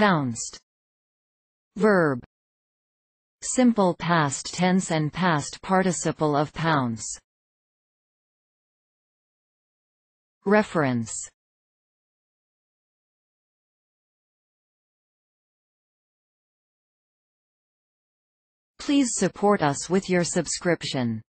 pounced. Verb Simple past tense and past participle of pounce. Reference Please support us with your subscription.